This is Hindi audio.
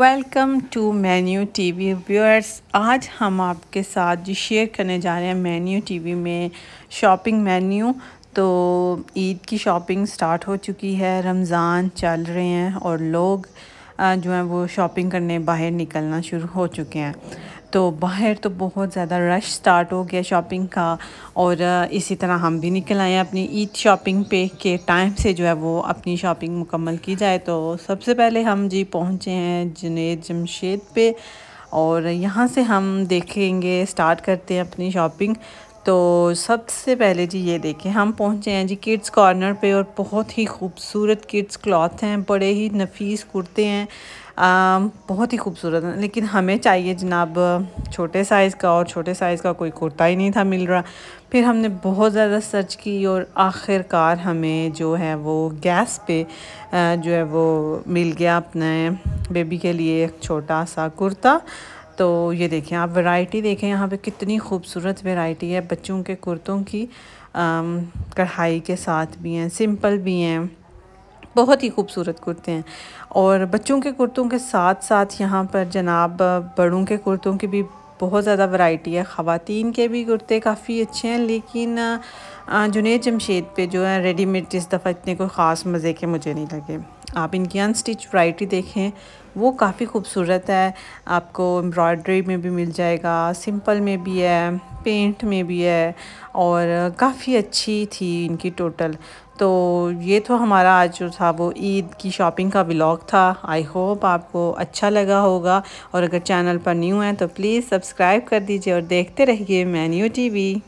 welcome to Menu TV viewers आज हम आपके साथ जी शेयर करने जा रहे हैं मेन्यू टीवी में शॉपिंग मेन्यू तो ईद की शॉपिंग स्टार्ट हो चुकी है रमज़ान चल रहे हैं और लोग जो हैं वो शॉपिंग करने बाहर निकलना शुरू हो चुके हैं तो बाहर तो बहुत ज़्यादा रश स्टार्ट हो गया शॉपिंग का और इसी तरह हम भी निकल आए अपनी ईद शॉपिंग पे के टाइम से जो है वो अपनी शॉपिंग मुकम्मल की जाए तो सबसे पहले हम जी पहुँचे हैं जुनेद जमशेद पे और यहाँ से हम देखेंगे स्टार्ट करते हैं अपनी शॉपिंग तो सबसे पहले जी ये देखें हम पहुँचे हैं जी किड्स कॉर्नर पे और बहुत ही खूबसूरत किड्स क्लॉथ हैं बड़े ही नफीस कुर्ते हैं बहुत ही खूबसूरत है लेकिन हमें चाहिए जनाब छोटे साइज़ का और छोटे साइज़ का कोई कुर्ता ही नहीं था मिल रहा फिर हमने बहुत ज़्यादा सर्च की और आखिरकार हमें जो है वो गैस पे जो है वो मिल गया अपने बेबी के लिए एक छोटा सा कुर्ता तो ये देखें आप वैरायटी देखें यहाँ पे कितनी खूबसूरत वैरायटी है बच्चों के कुर्तों की कढ़ाई के साथ भी हैं सिंपल भी हैं बहुत ही खूबसूरत कुर्ते हैं और बच्चों के कुर्तों के साथ साथ यहाँ पर जनाब बड़ों के कुर्तों की भी बहुत ज़्यादा वैरायटी है ख़वातीन के भी कुर्ते काफ़ी अच्छे हैं लेकिन जुनेद जमशेद पे जो है रेडीमेड इस दफ़ा इतने कोई ख़ास मज़े के मुझे नहीं लगे आप इनकी अनस्टिच वाइटी देखें वो काफ़ी खूबसूरत है आपको एम्ब्रॉयड्री में भी मिल जाएगा सिंपल में भी है पेंट में भी है और काफ़ी अच्छी थी इनकी टोटल तो ये तो हमारा आज जो था वो ईद की शॉपिंग का ब्लॉग था आई होप आपको अच्छा लगा होगा और अगर चैनल पर न्यू है तो प्लीज़ सब्सक्राइब कर दीजिए और देखते रहिए मैन्यू टी